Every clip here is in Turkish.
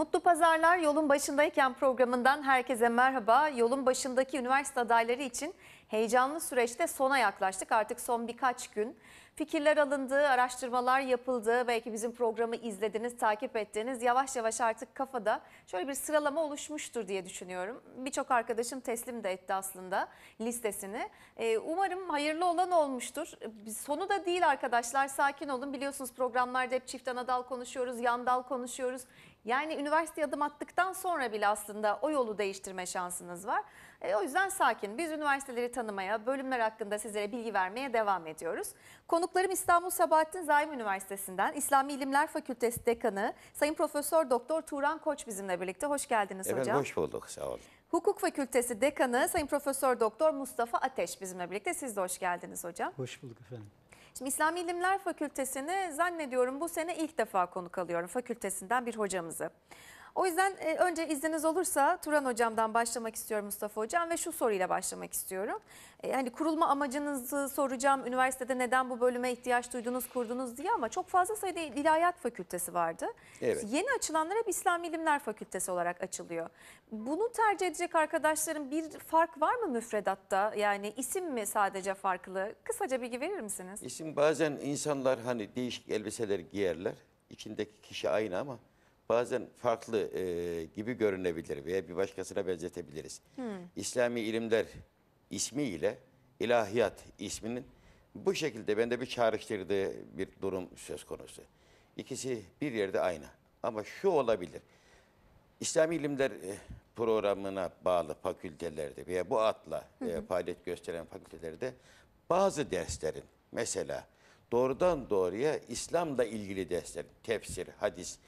Mutlu Pazarlar yolun başındayken programından herkese merhaba. Yolun başındaki üniversite adayları için heyecanlı süreçte sona yaklaştık. Artık son birkaç gün fikirler alındı, araştırmalar yapıldı. Belki bizim programı izlediniz, takip ettiniz. Yavaş yavaş artık kafada şöyle bir sıralama oluşmuştur diye düşünüyorum. Birçok arkadaşım teslim de etti aslında listesini. Ee, umarım hayırlı olan olmuştur. Sonu da değil arkadaşlar sakin olun. Biliyorsunuz programlarda hep çift dal konuşuyoruz, yan dal konuşuyoruz. Yani üniversiteye adım attıktan sonra bile aslında o yolu değiştirme şansınız var. E, o yüzden sakin. Biz üniversiteleri tanımaya, bölümler hakkında sizlere bilgi vermeye devam ediyoruz. Konuklarım İstanbul Sabahattin Zaim Üniversitesi'nden İslami İlimler Fakültesi Dekanı Sayın Profesör Doktor Turan Koç bizimle birlikte. Hoş geldiniz Efendim, hocam. Hoş bulduk. Sağ olun. Hukuk Fakültesi Dekanı Sayın Profesör Doktor Mustafa Ateş bizimle birlikte. Siz de hoş geldiniz hocam. Hoş bulduk efendim. Şimdi İslami İlimler Fakültesini zannediyorum bu sene ilk defa konuk alıyorum fakültesinden bir hocamızı. O yüzden e, önce izniniz olursa Turan Hocam'dan başlamak istiyorum Mustafa Hocam ve şu soruyla başlamak istiyorum. E, hani kurulma amacınızı soracağım. Üniversitede neden bu bölüme ihtiyaç duydunuz, kurdunuz diye ama çok fazla sayıda ilahiyat fakültesi vardı. Evet. Yeni açılanlar hep İslam İlimler Fakültesi olarak açılıyor. Bunu tercih edecek arkadaşların bir fark var mı müfredatta? Yani isim mi sadece farklı? Kısaca bilgi verir misiniz? İsim bazen insanlar hani değişik elbiseler giyerler. İçindeki kişi aynı ama bazen farklı e, gibi görünebilir veya bir başkasına benzetebiliriz. Hmm. İslami ilimler ismiyle ilahiyat isminin bu şekilde bende bir çağrıştırdığı bir durum söz konusu. İkisi bir yerde aynı ama şu olabilir. İslami ilimler e, programına bağlı fakültelerde veya bu adla hı e, hı. faaliyet gösteren fakültelerde bazı derslerin mesela doğrudan doğruya İslam'la ilgili dersler, tefsir, hadis,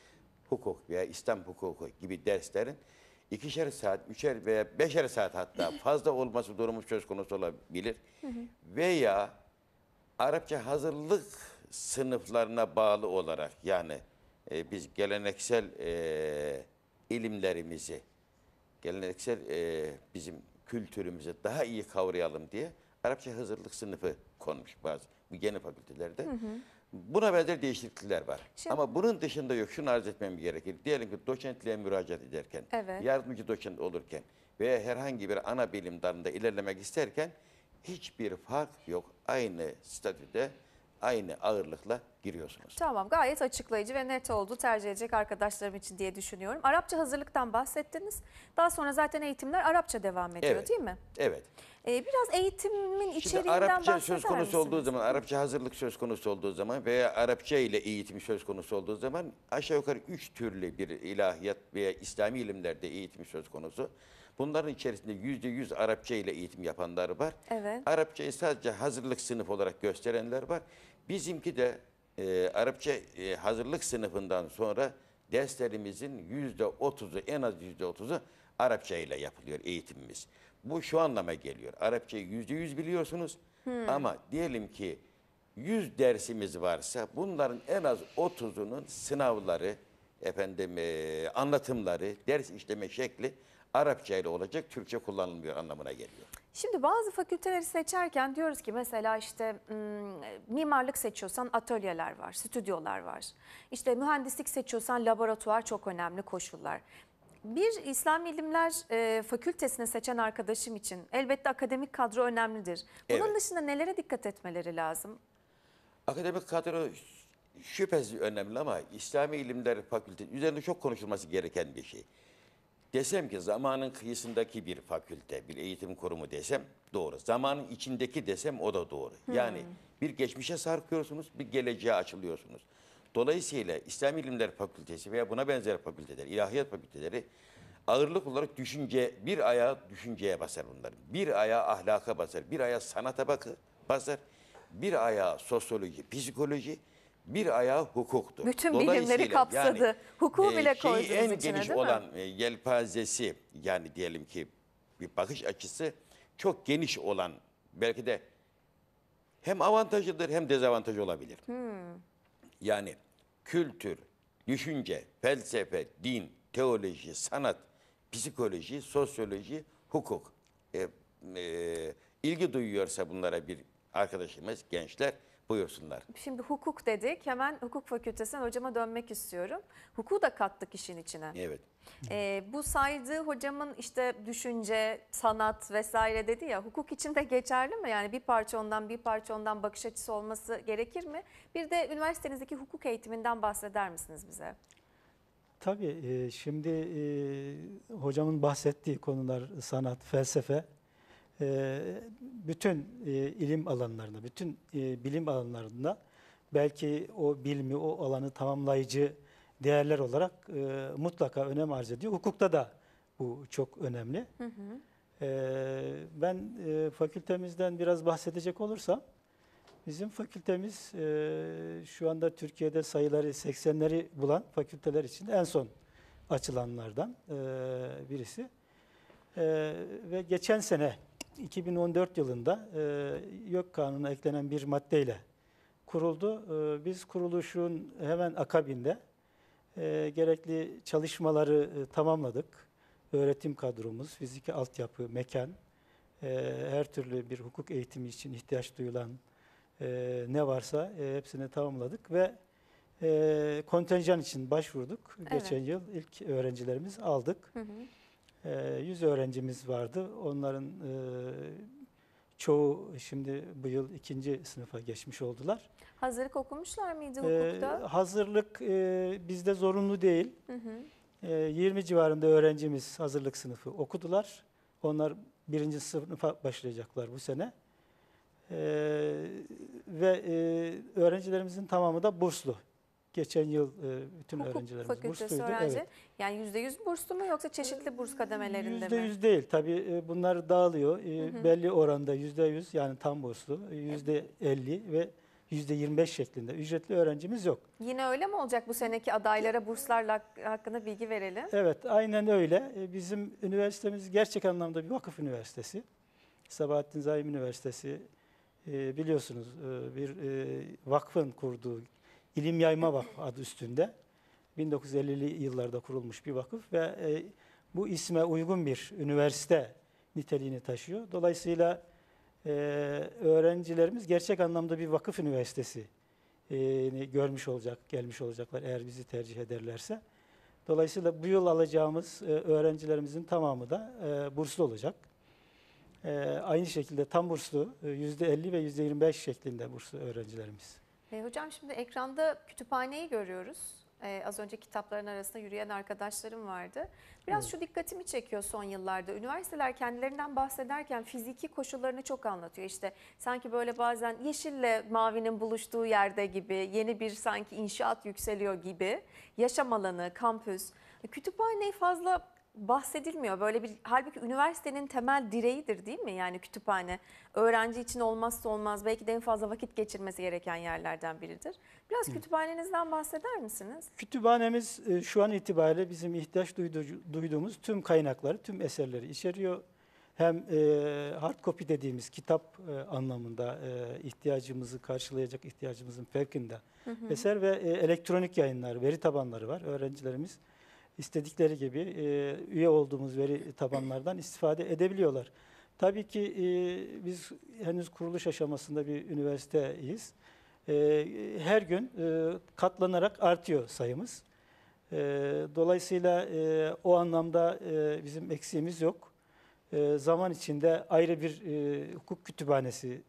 hukuk veya İslam hukuku gibi derslerin ikişer saat, üçer veya beşer saat hatta fazla olması durumu söz konusu olabilir. Hı hı. veya Arapça hazırlık sınıflarına bağlı olarak yani e, biz geleneksel e, ilimlerimizi, geleneksel e, bizim kültürümüzü daha iyi kavrayalım diye Arapça hazırlık sınıfı konmuş bazı bu yeni fakültelerde. Hı hı. Buna benzer değişiklikler var. Şimdi, Ama bunun dışında yok. Şunu arz etmem gerekir. Diyelim ki doçentliğe müracaat ederken, evet. yardımcı doçent olurken veya herhangi bir ana bilim dalında ilerlemek isterken hiçbir fark yok. Aynı statüde, aynı ağırlıkla giriyorsunuz. Tamam gayet açıklayıcı ve net oldu tercih edecek arkadaşlarım için diye düşünüyorum. Arapça hazırlıktan bahsettiniz. Daha sonra zaten eğitimler Arapça devam ediyor evet. değil mi? Evet. Ee, biraz eğitimin içeriğinden Şimdi Arapça söz konusu misin? olduğu zaman, Arapça hazırlık söz konusu olduğu zaman veya Arapça ile eğitim söz konusu olduğu zaman aşağı yukarı üç türlü bir ilahiyat veya İslami ilimlerde eğitim söz konusu. Bunların içerisinde yüzde yüz Arapça ile eğitim yapanlar var. Evet. Arapçayı sadece hazırlık sınıf olarak gösterenler var. Bizimki de e, Arapça e, hazırlık sınıfından sonra derslerimizin yüzde otuzu en az yüzde otuzu Arapça ile yapılıyor eğitimimiz. Bu şu anlama geliyor. Arapçayı yüzde yüz biliyorsunuz hmm. ama diyelim ki 100 dersimiz varsa bunların en az 30'unun sınavları, efendim e, anlatımları, ders işleme şekli Arapça ile olacak, Türkçe kullanılmıyor anlamına geliyor. Şimdi bazı fakülteleri seçerken diyoruz ki mesela işte hmm, mimarlık seçiyorsan atölyeler var, stüdyolar var. İşte mühendislik seçiyorsan laboratuvar çok önemli koşullar. Bir İslam Bilimler e, Fakültesine seçen arkadaşım için elbette akademik kadro önemlidir. Bunun Evet. dışında nelere dikkat etmeleri lazım? Akademik kadro şüphesiz önemli ama İslam İlimler Fakültesi üzerinde çok konuşulması gereken bir şey. Desem ki zamanın kıyısındaki bir fakülte, bir eğitim kurumu desem doğru. Zamanın içindeki desem o da doğru. Yani hmm. bir geçmişe sarkıyorsunuz, bir geleceğe açılıyorsunuz. Dolayısıyla İslam İlimler Fakültesi veya buna benzer fakülteler, ilahiyat fakülteleri ağırlık olarak düşünce, bir ayağı düşünceye basar bunların. Bir ayağı ahlaka basar, bir ayağı sanata bakı, basar, bir ayağı sosyoloji, psikoloji, bir ayağı hukuktur. Bütün bilimleri kapsadı. Yani, Hukuku e, bile koydunuz en geniş değil olan mi? E, yelpazesi yani diyelim ki bir bakış açısı çok geniş olan belki de hem avantajıdır hem dezavantajı olabilir. Hmm. Yani kültür, düşünce, felsefe, din, teoloji, sanat, psikoloji, sosyoloji, hukuk. E, e, ilgi duyuyorsa bunlara bir arkadaşımız, gençler buyursunlar. Şimdi hukuk dedik. Hemen hukuk fakültesinden hocama dönmek istiyorum. Hukuku da kattık işin içine. Evet. E, bu saydığı hocamın işte düşünce, sanat vesaire dedi ya hukuk için de geçerli mi? Yani bir parça ondan bir parça ondan bakış açısı olması gerekir mi? Bir de üniversitenizdeki hukuk eğitiminden bahseder misiniz bize? Tabii e, şimdi e, hocamın bahsettiği konular sanat, felsefe e, bütün ilim alanlarında, bütün bilim alanlarında belki o bilmi, o alanı tamamlayıcı değerler olarak e, mutlaka önem arz ediyor. Hukukta da bu çok önemli. Hı hı. E, ben e, fakültemizden biraz bahsedecek olursam, bizim fakültemiz e, şu anda Türkiye'de sayıları 80'leri bulan fakülteler içinde en son açılanlardan e, birisi. E, ve geçen sene 2014 yılında e, YÖK kanununa eklenen bir maddeyle kuruldu. E, biz kuruluşun hemen akabinde e, gerekli çalışmaları e, tamamladık. Öğretim kadromuz, fiziki altyapı, mekan, e, her türlü bir hukuk eğitimi için ihtiyaç duyulan e, ne varsa e, hepsini tamamladık ve e, kontenjan için başvurduk. Evet. Geçen yıl ilk öğrencilerimiz aldık. Hı hı. E, 100 öğrencimiz vardı. Onların e, çoğu şimdi bu yıl ikinci sınıfa geçmiş oldular. Hazırlık okumuşlar mıydı ee, hukukta? hazırlık e, bizde zorunlu değil. Hı hı. E, ee, 20 civarında öğrencimiz hazırlık sınıfı okudular. Onlar birinci sınıfa başlayacaklar bu sene. E, ve e, öğrencilerimizin tamamı da burslu. Geçen yıl e, bütün Hukuk öğrencilerimiz fakültesi bursluydu. Öğrenci. Evet. Yani %100 burslu mu yoksa çeşitli burs kademelerinde %100 mi? %100 değil. Tabii e, bunlar dağılıyor. E, hı hı. Belli oranda %100 yani tam burslu, %50 evet. ve %25 şeklinde. Ücretli öğrencimiz yok. Yine öyle mi olacak bu seneki adaylara burslarla hakkında bilgi verelim? Evet aynen öyle. Bizim üniversitemiz gerçek anlamda bir vakıf üniversitesi. Sabahattin Zaim Üniversitesi biliyorsunuz bir vakfın kurduğu İlim Yayma Vakfı adı üstünde. 1950'li yıllarda kurulmuş bir vakıf ve e, bu isme uygun bir üniversite niteliğini taşıyor. Dolayısıyla e, öğrencilerimiz gerçek anlamda bir vakıf üniversitesi e, görmüş olacak, gelmiş olacaklar eğer bizi tercih ederlerse. Dolayısıyla bu yıl alacağımız e, öğrencilerimizin tamamı da e, burslu olacak. E, aynı şekilde tam burslu e, %50 ve %25 şeklinde burslu öğrencilerimiz. E, hocam şimdi ekranda kütüphaneyi görüyoruz. Ee, az önce kitapların arasında yürüyen arkadaşlarım vardı. Biraz evet. şu dikkatimi çekiyor son yıllarda. Üniversiteler kendilerinden bahsederken fiziki koşullarını çok anlatıyor. İşte sanki böyle bazen yeşille mavinin buluştuğu yerde gibi yeni bir sanki inşaat yükseliyor gibi yaşam alanı, kampüs. E, kütüphaneyi fazla bahsedilmiyor. Böyle bir halbuki üniversitenin temel direğidir değil mi? Yani kütüphane öğrenci için olmazsa olmaz belki de en fazla vakit geçirmesi gereken yerlerden biridir. Biraz kütüphanenizden bahseder misiniz? Kütüphanemiz e, şu an itibariyle bizim ihtiyaç duyduğumuz tüm kaynakları, tüm eserleri içeriyor. Hem e, hard copy dediğimiz kitap e, anlamında e, ihtiyacımızı karşılayacak ihtiyacımızın farkında eser ve e, elektronik yayınlar, veri tabanları var. Öğrencilerimiz istedikleri gibi e, üye olduğumuz veri tabanlardan istifade edebiliyorlar. Tabii ki e, biz henüz kuruluş aşamasında bir üniversiteyiz. E, her gün e, katlanarak artıyor sayımız. E, dolayısıyla e, o anlamda e, bizim eksiğimiz yok. E, zaman içinde ayrı bir e, hukuk kütüphanesi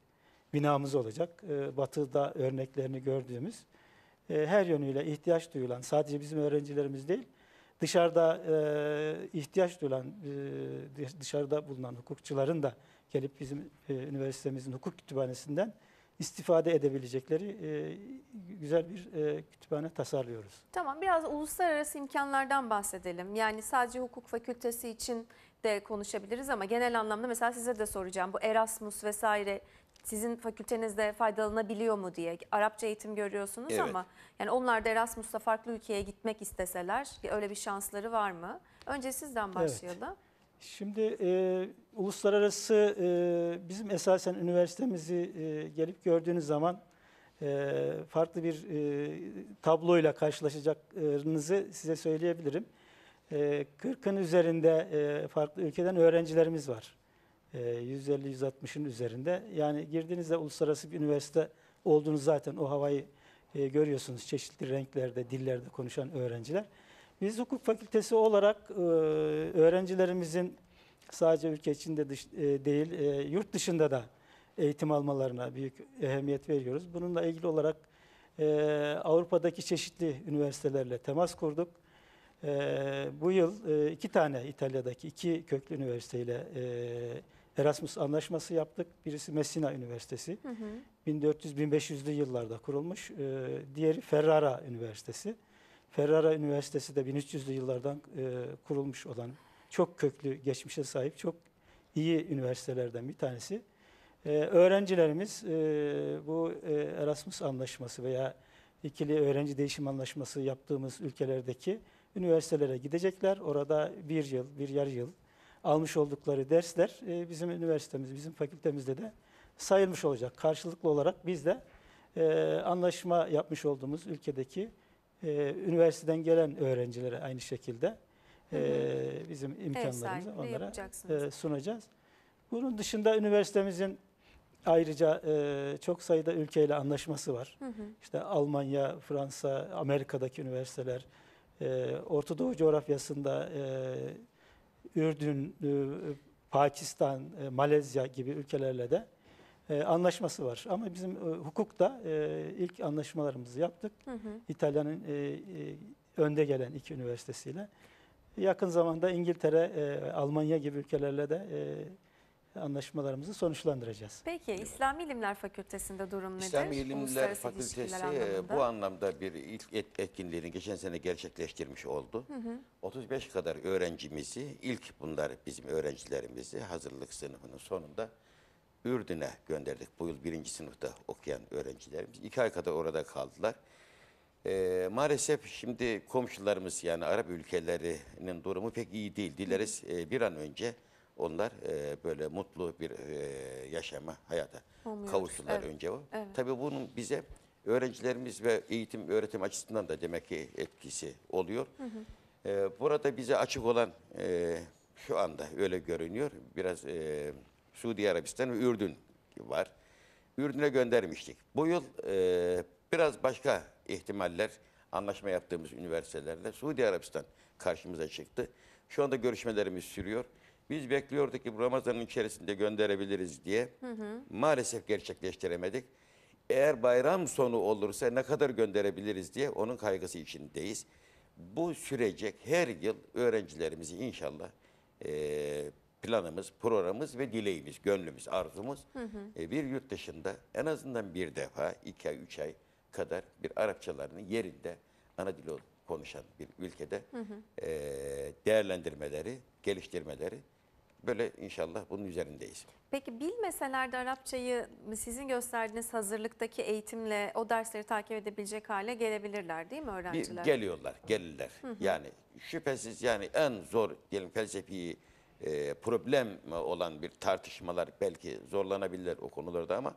binamız olacak. E, batı'da örneklerini gördüğümüz. E, her yönüyle ihtiyaç duyulan, sadece bizim öğrencilerimiz değil, dışarıda e, ihtiyaç duyulan, e, dışarıda bulunan hukukçuların da gelip bizim e, üniversitemizin hukuk kütüphanesinden istifade edebilecekleri e, güzel bir e, kütüphane tasarlıyoruz. Tamam biraz uluslararası imkanlardan bahsedelim. Yani sadece hukuk fakültesi için de konuşabiliriz ama genel anlamda mesela size de soracağım. Bu Erasmus vesaire sizin fakültenizde faydalanabiliyor mu diye Arapça eğitim görüyorsunuz evet. ama yani onlar da Erasmus'la farklı ülkeye gitmek isteseler öyle bir şansları var mı? Önce sizden başlayalım. Evet. Şimdi e, uluslararası e, bizim esasen üniversitemizi e, gelip gördüğünüz zaman e, farklı bir e, tabloyla karşılaşacaklarınızı size söyleyebilirim. E, 40'ın üzerinde e, farklı ülkeden öğrencilerimiz var. 150-160'ın e, üzerinde. Yani girdiğinizde uluslararası bir üniversite olduğunuz zaten o havayı e, görüyorsunuz. Çeşitli renklerde, dillerde konuşan öğrenciler. Biz hukuk fakültesi olarak e, öğrencilerimizin sadece ülke içinde dış, değil, yurt dışında da eğitim almalarına büyük ehemmiyet veriyoruz. Bununla ilgili olarak Avrupa'daki çeşitli üniversitelerle temas kurduk. E, bu yıl e, iki tane İtalya'daki iki köklü üniversiteyle e, Erasmus anlaşması yaptık. Birisi Messina Üniversitesi. 1400-1500'lü yıllarda kurulmuş. E, diğeri Ferrara Üniversitesi. Ferrara Üniversitesi de 1300'lü yıllardan e, kurulmuş olan çok köklü geçmişe sahip çok iyi üniversitelerden bir tanesi. E, öğrencilerimiz e, bu e, Erasmus anlaşması veya ikili öğrenci değişim anlaşması yaptığımız ülkelerdeki üniversitelere gidecekler. Orada bir yıl, bir yarı yıl almış oldukları dersler e, bizim üniversitemiz, bizim fakültemizde de sayılmış olacak. Karşılıklı olarak biz de e, anlaşma yapmış olduğumuz ülkedeki e, üniversiteden gelen öğrencilere aynı şekilde e, bizim imkanlarımızı evet, onlara e, sunacağız. Bunun dışında üniversitemizin ayrıca e, çok sayıda ülkeyle anlaşması var. Hı hı. İşte Almanya, Fransa, Amerika'daki üniversiteler, e, Orta Doğu coğrafyasında e, Ürdün, e, Pakistan, e, Malezya gibi ülkelerle de e, anlaşması var. Ama bizim hukukta ilk anlaşmalarımızı yaptık. İtalya'nın önde gelen iki üniversitesiyle. Yakın zamanda İngiltere, Almanya gibi ülkelerle de anlaşmalarımızı sonuçlandıracağız. Peki İslam İlimler Fakültesi'nde durum nedir? İslam İlimler Fakültesi e, bu anlamda bir ilk etkinliğini geçen sene gerçekleştirmiş oldu. Hı hı. 35 kadar öğrencimizi ilk bunlar bizim öğrencilerimizi hazırlık sınıfının sonunda Ürdün'e gönderdik. Bu yıl birinci sınıfta okuyan öğrencilerimiz. iki ay kadar orada kaldılar. Ee, maalesef şimdi komşularımız yani Arap ülkelerinin durumu pek iyi değil. Dileriz e, bir an önce onlar e, böyle mutlu bir e, yaşama, hayata Olmuyoruz. kavuştular evet. önce o. Evet. Tabii bunun bize öğrencilerimiz ve eğitim öğretim açısından da demek ki etkisi oluyor. Hı hı. E, burada bize açık olan e, şu anda öyle görünüyor. Biraz e, Suudi Arabistan ve Ürdün var. Ürdün'e göndermiştik. Bu yıl e, biraz başka ihtimaller anlaşma yaptığımız üniversitelerde Suudi Arabistan karşımıza çıktı. Şu anda görüşmelerimiz sürüyor. Biz bekliyorduk ki Ramazan'ın içerisinde gönderebiliriz diye. Hı hı. Maalesef gerçekleştiremedik. Eğer bayram sonu olursa ne kadar gönderebiliriz diye onun kaygısı içindeyiz. Bu sürecek her yıl öğrencilerimizi inşallah e, planımız, programımız ve dileğimiz, gönlümüz, arzumuz hı hı. E, bir yurt dışında en azından bir defa iki ay, üç ay kadar bir Arapçalarını yerinde ana dili konuşan bir ülkede hı hı. E, değerlendirmeleri, geliştirmeleri böyle inşallah bunun üzerindeyiz. Peki bilmeseler de Arapçayı sizin gösterdiğiniz hazırlıktaki eğitimle o dersleri takip edebilecek hale gelebilirler değil mi öğrenciler? Bir, geliyorlar, gelirler. Hı hı. Yani şüphesiz yani en zor diyelim felsefi e, problem olan bir tartışmalar belki zorlanabilirler o konularda ama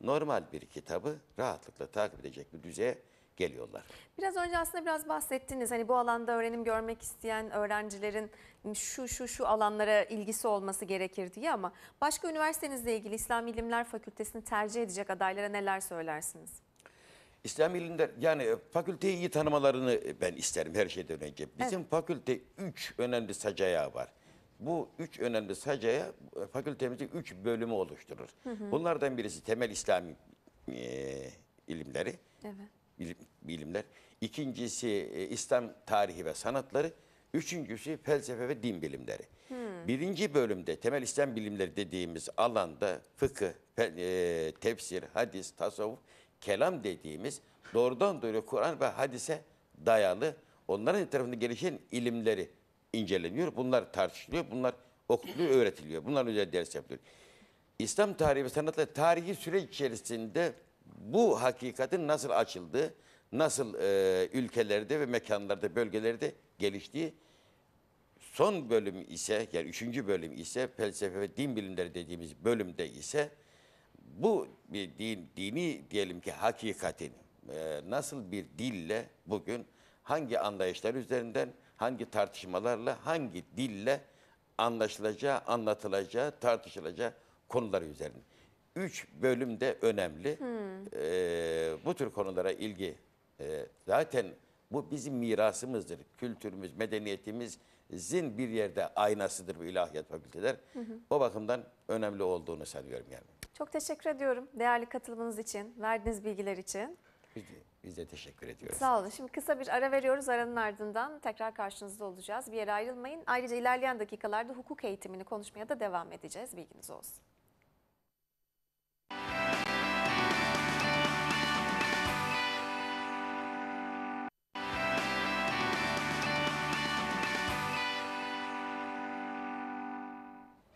normal bir kitabı rahatlıkla takip edecek bir düzeye geliyorlar. Biraz önce aslında biraz bahsettiniz. Hani bu alanda öğrenim görmek isteyen öğrencilerin şu şu şu alanlara ilgisi olması gerekir diye ama başka üniversitenizle ilgili İslam İlimler Fakültesini tercih edecek adaylara neler söylersiniz? İslam ilimler yani e, fakülteyi iyi tanımalarını e, ben isterim her şeyden önce. Bizim evet. fakülte 3 önemli sacaya var. Bu üç önemli sacaya e, fakültemizin üç bölümü oluşturur. Hı hı. Bunlardan birisi temel İslam e, ilimleri. Evet bilimler. İkincisi e, İslam tarihi ve sanatları. Üçüncüsü felsefe ve din bilimleri. Hmm. Birinci bölümde temel İslam bilimleri dediğimiz alanda fıkıh, e, tefsir, hadis, tasavvuf, kelam dediğimiz doğrudan doğruya Kur'an ve hadise dayalı onların etrafında gelişen ilimleri inceleniyor. Bunlar tartışılıyor, bunlar okunuyor öğretiliyor. Bunlar özel ders yapılıyor. İslam tarihi ve sanatla tarihi süreç içerisinde bu hakikatin nasıl açıldığı, nasıl e, ülkelerde ve mekanlarda, bölgelerde geliştiği son bölüm ise yani üçüncü bölüm ise felsefe ve din bilimleri dediğimiz bölümde ise bu bir din, dini diyelim ki hakikatin e, nasıl bir dille bugün hangi anlayışlar üzerinden, hangi tartışmalarla, hangi dille anlaşılacağı, anlatılacağı, tartışılacağı konular üzerine. Üç bölüm de önemli. Hmm. Ee, bu tür konulara ilgi ee, zaten bu bizim mirasımızdır. Kültürümüz, medeniyetimizin bir yerde aynasıdır bu ilahiyat fakülteler. Hı hı. O bakımdan önemli olduğunu sanıyorum yani. Çok teşekkür ediyorum değerli katılımınız için, verdiğiniz bilgiler için. Biz de, biz de teşekkür ediyoruz. Sağ olun. Şimdi kısa bir ara veriyoruz. Aranın ardından tekrar karşınızda olacağız. Bir yere ayrılmayın. Ayrıca ilerleyen dakikalarda hukuk eğitimini konuşmaya da devam edeceğiz. Bilginiz olsun.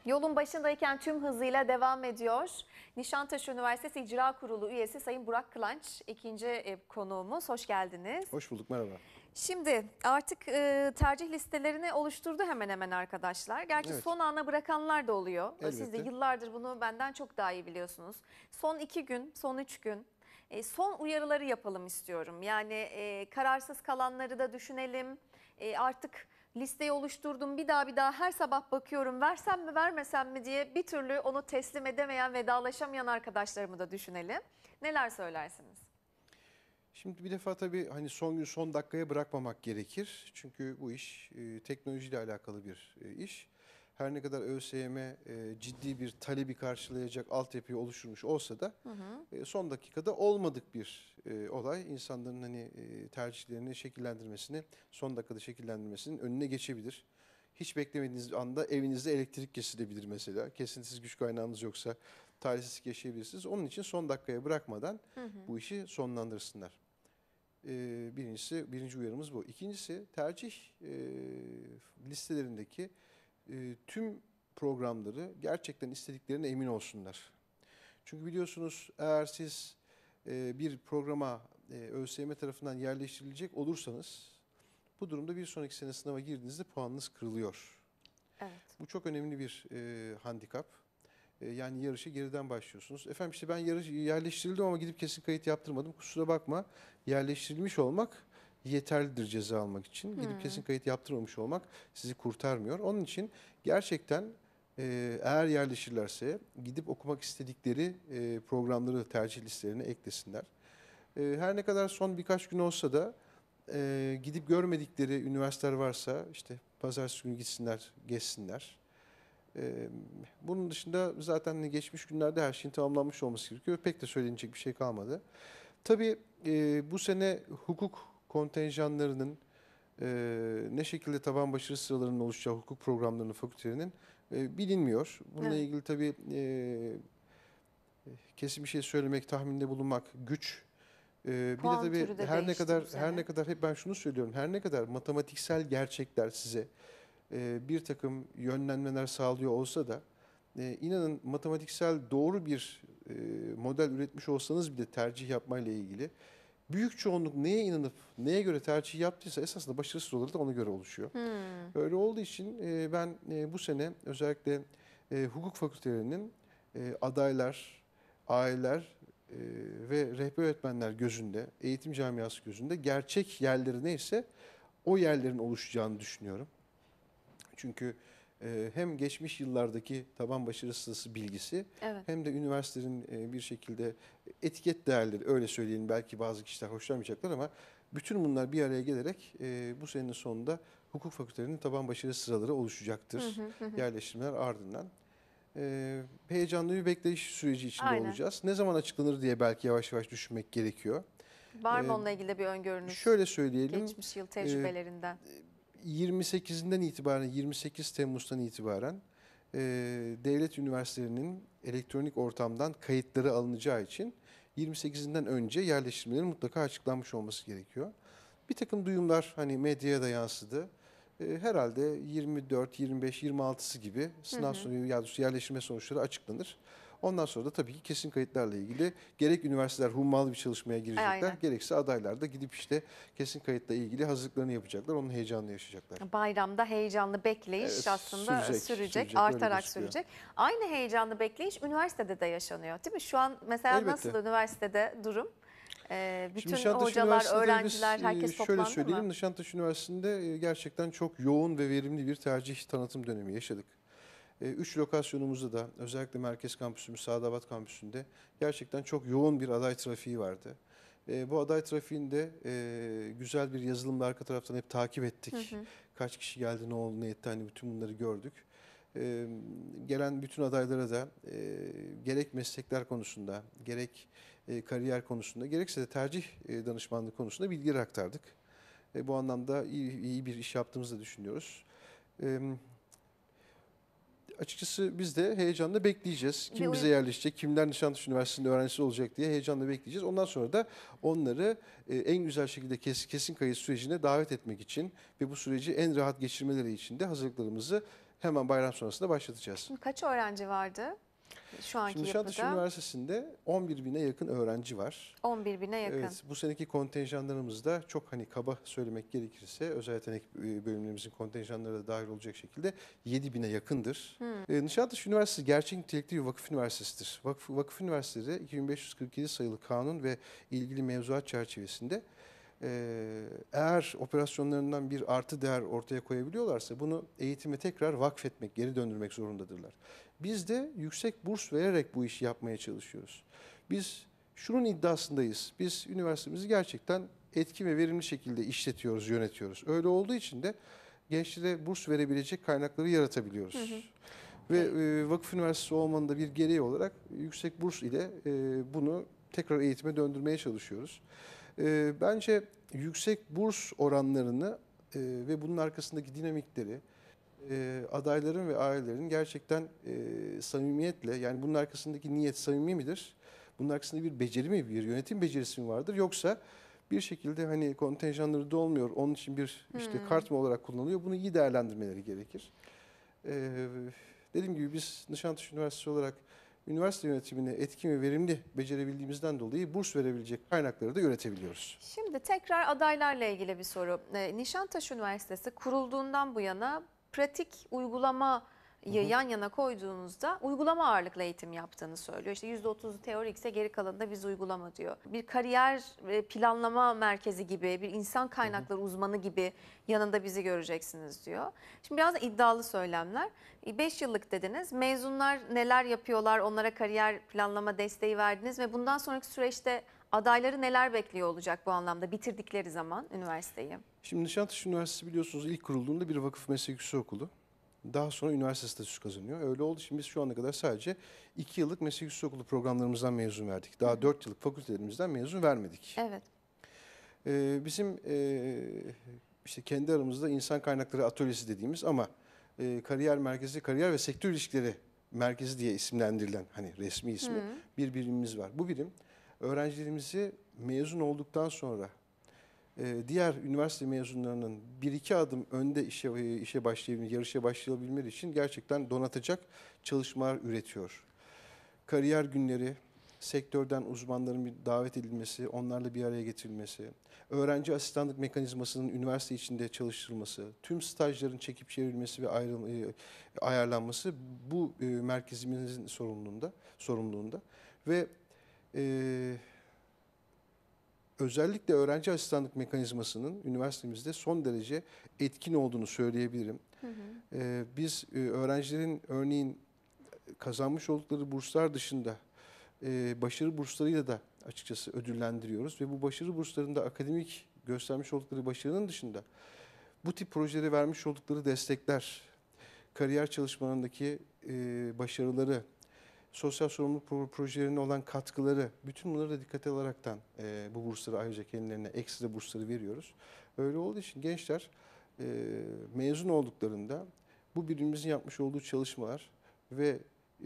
Yolun başındayken tüm hızıyla devam ediyor. Nişantaşı Üniversitesi İcra Kurulu üyesi Sayın Burak Kılanç ikinci e, konuğumuz. Hoş geldiniz. Hoş bulduk merhaba. Şimdi artık e, tercih listelerini oluşturdu hemen hemen arkadaşlar. Gerçi evet. son ana bırakanlar da oluyor. Elbette. Siz de yıllardır bunu benden çok daha iyi biliyorsunuz. Son iki gün, son üç gün e, son uyarıları yapalım istiyorum. Yani e, kararsız kalanları da düşünelim. E, artık listeyi oluşturdum bir daha bir daha her sabah bakıyorum versem mi vermesem mi diye bir türlü onu teslim edemeyen vedalaşamayan arkadaşlarımı da düşünelim. Neler söylersiniz? Şimdi bir defa tabii hani son gün son dakikaya bırakmamak gerekir. Çünkü bu iş e, teknolojiyle alakalı bir e, iş her ne kadar ÖSYM e, ciddi bir talebi karşılayacak altyapıyı oluşturmuş olsa da hı hı. E, son dakikada olmadık bir e, olay insanların hani e, tercihlerini şekillendirmesini son dakikada şekillendirmesinin önüne geçebilir. Hiç beklemediğiniz anda evinizde elektrik kesilebilir mesela. Kesintisiz güç kaynağınız yoksa talihsiz yaşayabilirsiniz. Onun için son dakikaya bırakmadan hı hı. bu işi sonlandırsınlar. E, birincisi, birinci uyarımız bu. İkincisi tercih e, listelerindeki e, tüm programları gerçekten istediklerine emin olsunlar. Çünkü biliyorsunuz eğer siz e, bir programa e, ÖSYM tarafından yerleştirilecek olursanız bu durumda bir sonraki sene sınava girdiğinizde puanınız kırılıyor. Evet. Bu çok önemli bir e, handikap. E, yani yarışı geriden başlıyorsunuz. Efendim işte ben yarış, yerleştirildim ama gidip kesin kayıt yaptırmadım. Kusura bakma. Yerleştirilmiş olmak yeterlidir ceza almak için. Gidip hmm. kesin kayıt yaptırmamış olmak sizi kurtarmıyor. Onun için gerçekten e, eğer yerleşirlerse gidip okumak istedikleri e, programları tercih listelerine eklesinler. E, her ne kadar son birkaç gün olsa da gidip görmedikleri üniversiteler varsa işte pazartesi günü gitsinler, geçsinler. bunun dışında zaten hani geçmiş günlerde her şeyin tamamlanmış olması gerekiyor. Pek de söylenecek bir şey kalmadı. Tabii bu sene hukuk kontenjanlarının e, ne şekilde taban başarı sıralarının oluşacağı hukuk programlarının fakültelerinin e, bilinmiyor. Bununla evet. ilgili tabii e, kesin bir şey söylemek, tahminde bulunmak güç. Ee, bir de tabii de her ne kadar her ne kadar hep ben şunu söylüyorum. Her ne kadar matematiksel gerçekler size e, bir takım yönlenmeler sağlıyor olsa da e, inanın matematiksel doğru bir e, model üretmiş olsanız bile tercih yapmayla ilgili büyük çoğunluk neye inanıp neye göre tercih yaptıysa esasında başarısız olanı da ona göre oluşuyor. Hmm. Öyle olduğu için e, ben e, bu sene özellikle e, hukuk fakültelerinin e, adaylar, aileler e, ve rehber öğretmenler gözünde, eğitim camiası gözünde gerçek yerleri neyse o yerlerin oluşacağını düşünüyorum. Çünkü e, hem geçmiş yıllardaki taban başarısızlığı bilgisi evet. hem de üniversitenin e, bir şekilde etiket değerleri öyle söyleyelim belki bazı kişiler hoşlanmayacaklar ama bütün bunlar bir araya gelerek e, bu senenin sonunda hukuk fakültelerinin taban başarı sıraları oluşacaktır. Hı hı hı. Yerleştirmeler ardından. Heyecanlı bir bekleyiş süreci içinde Aynen. olacağız. Ne zaman açıklanır diye belki yavaş yavaş düşünmek gerekiyor. Var mı ee, onunla ilgili bir öngörünüz? Şöyle söyleyelim. Geçmiş yıl tecrübelerinden. E, 28'inden itibaren 28 Temmuz'dan itibaren e, devlet üniversitelerinin elektronik ortamdan kayıtları alınacağı için 28'inden önce yerleştirmelerin mutlaka açıklanmış olması gerekiyor. Bir takım duyumlar hani medyaya da yansıdı. E, herhalde 24, 25, 26'sı gibi sınav sonucu yerleştirme sonuçları açıklanır. Ondan sonra da tabii ki kesin kayıtlarla ilgili gerek üniversiteler hummalı bir çalışmaya girecekler, Aynen. gerekse adaylar da gidip işte kesin kayıtla ilgili hazırlıklarını yapacaklar, onun heyecanını yaşayacaklar. Bayramda heyecanlı bekleyiş evet, aslında sürecek, sürecek, sürecek artarak sürecek. Aynı heyecanlı bekleyiş üniversitede de yaşanıyor değil mi? Şu an mesela Elbette. nasıl üniversitede durum? Ee, bütün Şimdi hocalar, öğrenciler, e, herkes şöyle toplandı Şöyle söyleyeyim, mı? Nişantaşı Üniversitesi'nde e, gerçekten çok yoğun ve verimli bir tercih tanıtım dönemi yaşadık. Ee, üç lokasyonumuzda da özellikle merkez kampüsümüz Sadabat kampüsünde gerçekten çok yoğun bir aday trafiği vardı. E, bu aday trafiğinde e, güzel bir yazılımla arka taraftan hep takip ettik. Hı hı. Kaç kişi geldi, ne oldu, ne etti hani bütün bunları gördük. E, gelen bütün adaylara da e, gerek meslekler konusunda, gerek e, kariyer konusunda, gerekse de tercih e, danışmanlığı konusunda bilgiler aktardık. E, bu anlamda iyi, iyi bir iş yaptığımızı düşünüyoruz. E, açıkçası biz de heyecanla bekleyeceğiz. Kim bize yerleşecek, kimler Nişantaşı Üniversitesi'nin öğrencisi olacak diye heyecanla bekleyeceğiz. Ondan sonra da onları e, en güzel şekilde kesin kayıt sürecine davet etmek için ve bu süreci en rahat geçirmeleri için de hazırlıklarımızı hemen bayram sonrasında başlatacağız. Kaç öğrenci vardı? Şu anki Şimdi Nişantaşı yapıda. Üniversitesi'nde 11 bine yakın öğrenci var. 11 bine yakın. Evet, bu seneki kontenjanlarımız da çok hani kaba söylemek gerekirse özel yetenek bölümlerimizin kontenjanları da dahil olacak şekilde 7 bine yakındır. Hmm. E, Nişantaşı Üniversitesi gerçek nitelikli bir vakıf üniversitesidir. Vakıf, vakıf üniversiteleri 2547 sayılı kanun ve ilgili mevzuat çerçevesinde ee, eğer operasyonlarından bir artı değer ortaya koyabiliyorlarsa bunu eğitime tekrar vakfetmek, geri döndürmek zorundadırlar. Biz de yüksek burs vererek bu işi yapmaya çalışıyoruz. Biz şunun iddiasındayız. Biz üniversitemizi gerçekten etkin ve verimli şekilde işletiyoruz, yönetiyoruz. Öyle olduğu için de gençlere burs verebilecek kaynakları yaratabiliyoruz. Hı hı. Ve e, vakıf üniversitesi olmanın da bir gereği olarak yüksek burs ile e, bunu tekrar eğitime döndürmeye çalışıyoruz. E, bence yüksek burs oranlarını e, ve bunun arkasındaki dinamikleri e, adayların ve ailelerin gerçekten e, samimiyetle yani bunun arkasındaki niyet samimi midir? Bunun arkasında bir beceri mi, bir yönetim becerisi mi vardır? Yoksa bir şekilde hani kontenjanları dolmuyor, onun için bir işte hmm. kart mı olarak kullanılıyor? Bunu iyi değerlendirmeleri gerekir. Ee, dediğim gibi biz Nişantaşı Üniversitesi olarak üniversite yönetimini etkin ve verimli becerebildiğimizden dolayı burs verebilecek kaynakları da üretebiliyoruz. Şimdi tekrar adaylarla ilgili bir soru. Ee, Nişantaşı Üniversitesi kurulduğundan bu yana pratik uygulama yan yana koyduğunuzda uygulama ağırlıklı eğitim yaptığını söylüyor. İşte %30'u teorikse geri kalanında biz uygulama diyor. Bir kariyer e, planlama merkezi gibi, bir insan kaynakları uzmanı gibi yanında bizi göreceksiniz diyor. Şimdi biraz iddialı söylemler. 5 e, yıllık dediniz. Mezunlar neler yapıyorlar? Onlara kariyer planlama desteği verdiniz ve bundan sonraki süreçte adayları neler bekliyor olacak bu anlamda bitirdikleri zaman üniversiteyi? Şimdi Nişantaşı Üniversitesi biliyorsunuz ilk kurulduğunda bir vakıf meslek okulu. Daha sonra üniversite statüsü kazanıyor. Öyle oldu. Şimdi biz şu ana kadar sadece 2 yıllık meslek yüksek okulu programlarımızdan mezun verdik. Daha 4 yıllık fakültelerimizden mezun vermedik. Evet. Ee, bizim e, işte kendi aramızda insan kaynakları atölyesi dediğimiz ama e, kariyer merkezi, kariyer ve sektör ilişkileri merkezi diye isimlendirilen hani resmi ismi Hı. bir birimimiz var. Bu birim öğrencilerimizi mezun olduktan sonra ee, diğer üniversite mezunlarının bir iki adım önde işe e, işe başlayabilmeleri, yarışa başlayabilmeleri için gerçekten donatacak çalışmalar üretiyor. Kariyer günleri, sektörden uzmanların bir davet edilmesi, onlarla bir araya getirilmesi, öğrenci asistanlık mekanizmasının üniversite içinde çalıştırılması, tüm stajların çekip çevrilmesi ve ayrıl- e, ayarlanması bu e, merkezimizin sorumluluğunda, sorumluluğunda ve e, özellikle öğrenci asistanlık mekanizmasının üniversitemizde son derece etkin olduğunu söyleyebilirim. Hı hı. Ee, biz e, öğrencilerin örneğin kazanmış oldukları burslar dışında e, başarı burslarıyla da açıkçası ödüllendiriyoruz ve bu başarı burslarında akademik göstermiş oldukları başarının dışında bu tip projelere vermiş oldukları destekler, kariyer çalışmalarındaki e, başarıları, sosyal sorumluluk projelerine olan katkıları, bütün bunları da dikkate alaraktan e, bu bursları ayrıca kendilerine ekstra bursları veriyoruz. Öyle olduğu için gençler e, mezun olduklarında bu birimizin yapmış olduğu çalışmalar ve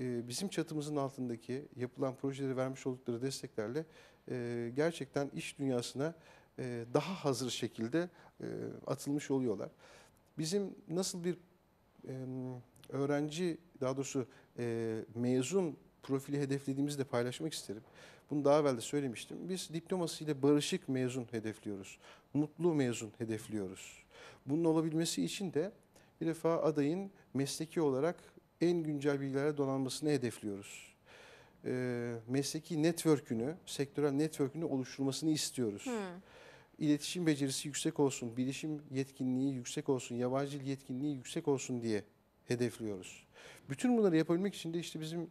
e, bizim çatımızın altındaki yapılan projeleri vermiş oldukları desteklerle e, gerçekten iş dünyasına e, daha hazır şekilde e, atılmış oluyorlar. Bizim nasıl bir e, öğrenci, daha doğrusu e, mezun profili hedeflediğimizi de paylaşmak isterim. Bunu daha evvel de söylemiştim. Biz diplomasıyla barışık mezun hedefliyoruz. Mutlu mezun hedefliyoruz. Bunun olabilmesi için de bir defa adayın mesleki olarak en güncel bilgilere donanmasını hedefliyoruz. E, mesleki network'ünü, sektörel network'ünü oluşturmasını istiyoruz. Hmm. İletişim becerisi yüksek olsun, bilişim yetkinliği yüksek olsun, yabancı dil yetkinliği yüksek olsun diye hedefliyoruz. Bütün bunları yapabilmek için de işte bizim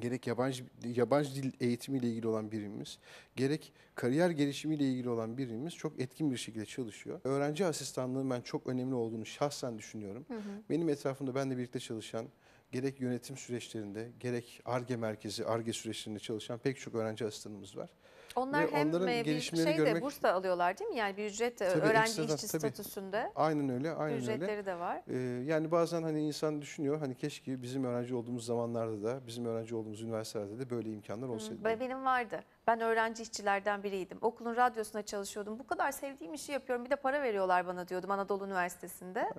gerek yabancı yabancı dil eğitimi ile ilgili olan birimimiz, gerek kariyer gelişimi ile ilgili olan birimimiz çok etkin bir şekilde çalışıyor. Öğrenci asistanlığının ben çok önemli olduğunu şahsen düşünüyorum. Hı hı. Benim etrafımda benle birlikte çalışan gerek yönetim süreçlerinde, gerek ARGE merkezi, ARGE süreçlerinde çalışan pek çok öğrenci asistanımız var. Onlar Ve hem onların e, bir gelişmeleri şey görmek... burs da alıyorlar değil mi? Yani bir ücret tabii, öğrenci işçi tabii. statüsünde. Aynen öyle, aynen ücretleri öyle. de var. Ee, yani bazen hani insan düşünüyor hani keşke bizim öğrenci olduğumuz zamanlarda da bizim öğrenci olduğumuz üniversitelerde de böyle imkanlar olsaydı. Hı, benim vardı. Ben öğrenci işçilerden biriydim. Okulun radyosuna çalışıyordum. Bu kadar sevdiğim işi yapıyorum. Bir de para veriyorlar bana diyordum Anadolu Üniversitesi'nde.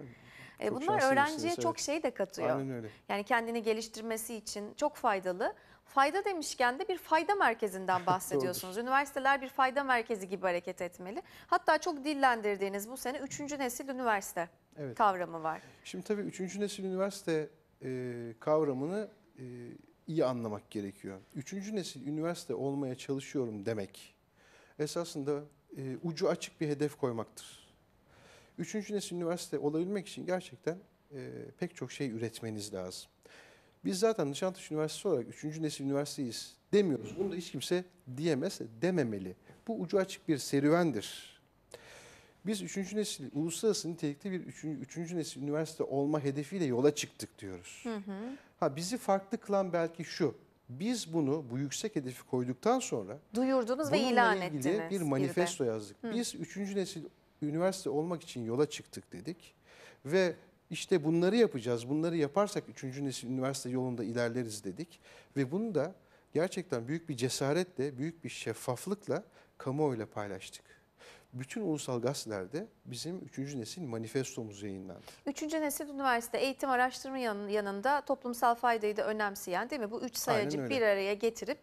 Ee, bunlar öğrenciye evet. çok şey de katıyor. Aynen öyle. Yani kendini geliştirmesi için çok faydalı. Fayda demişken de bir fayda merkezinden bahsediyorsunuz. Üniversiteler bir fayda merkezi gibi hareket etmeli. Hatta çok dillendirdiğiniz bu sene 3. nesil üniversite evet. kavramı var. Şimdi tabii 3. nesil üniversite e, kavramını e, iyi anlamak gerekiyor. 3. nesil üniversite olmaya çalışıyorum demek esasında e, ucu açık bir hedef koymaktır. 3. nesil üniversite olabilmek için gerçekten e, pek çok şey üretmeniz lazım. Biz zaten Nişantaşı Üniversitesi olarak 3. nesil üniversiteyiz demiyoruz. Bunu da hiç kimse diyemez, dememeli. Bu ucu açık bir serüvendir. Biz 3. nesil, uluslararası nitelikte bir 3. nesil üniversite olma hedefiyle yola çıktık diyoruz. Hı hı. Ha bizi farklı kılan belki şu. Biz bunu bu yüksek hedefi koyduktan sonra duyurdunuz ve ilan ilgili ettiniz. bir manifesto yazdık. Hı. Biz 3. nesil üniversite olmak için yola çıktık dedik ve işte bunları yapacağız. Bunları yaparsak üçüncü nesil üniversite yolunda ilerleriz dedik. Ve bunu da gerçekten büyük bir cesaretle, büyük bir şeffaflıkla kamuoyuyla paylaştık. Bütün ulusal gazetelerde bizim üçüncü nesil manifestomuz yayınlandı. Üçüncü nesil üniversite eğitim araştırma yanında toplumsal faydayı da önemseyen değil mi? Bu üç sayacı bir araya getirip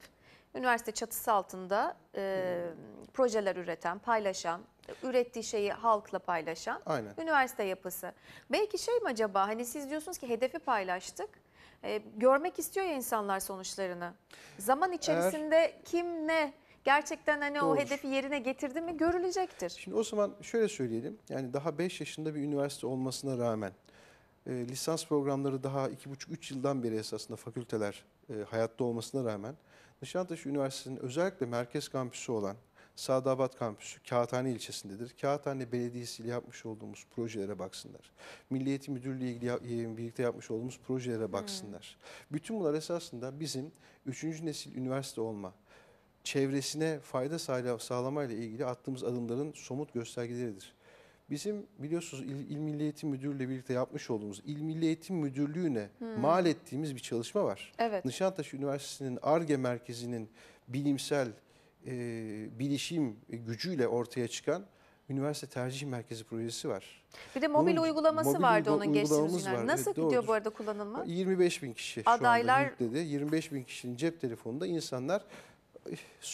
üniversite çatısı altında e, hmm. projeler üreten, paylaşan, ürettiği şeyi halkla paylaşan Aynen. üniversite yapısı. Belki şey mi acaba hani siz diyorsunuz ki hedefi paylaştık. E, görmek istiyor ya insanlar sonuçlarını. Zaman içerisinde Eğer, kim ne gerçekten hani doğru. o hedefi yerine getirdi mi görülecektir. Şimdi o zaman şöyle söyleyelim. Yani daha 5 yaşında bir üniversite olmasına rağmen e, lisans programları daha 2,5-3 yıldan beri esasında fakülteler e, hayatta olmasına rağmen Nişantaşı Üniversitesi'nin özellikle merkez kampüsü olan Sadabat Kampüsü Kağıthane ilçesindedir. Kağıthane Belediyesi ile yapmış olduğumuz projelere baksınlar. Milli Müdürlüğü ile e, birlikte yapmış olduğumuz projelere baksınlar. Hmm. Bütün bunlar esasında bizim 3. nesil üniversite olma, çevresine fayda sağlamayla ilgili attığımız adımların somut göstergeleridir. Bizim biliyorsunuz İl, İl Milli Eğitim Müdürü ile birlikte yapmış olduğumuz İl Milli Eğitim Müdürlüğü'ne hmm. mal ettiğimiz bir çalışma var. Evet. Nişantaşı Üniversitesi'nin ARGE merkezinin bilimsel e, bilişim gücüyle ortaya çıkan üniversite tercih merkezi projesi var. Bir de mobil Bunun, uygulaması mobil vardı onun geçtiğimiz günler. Nasıl evet, gidiyor bu arada kullanılma? 25 bin kişi Adaylar... şu anda yükledi. 25 bin kişinin cep telefonunda insanlar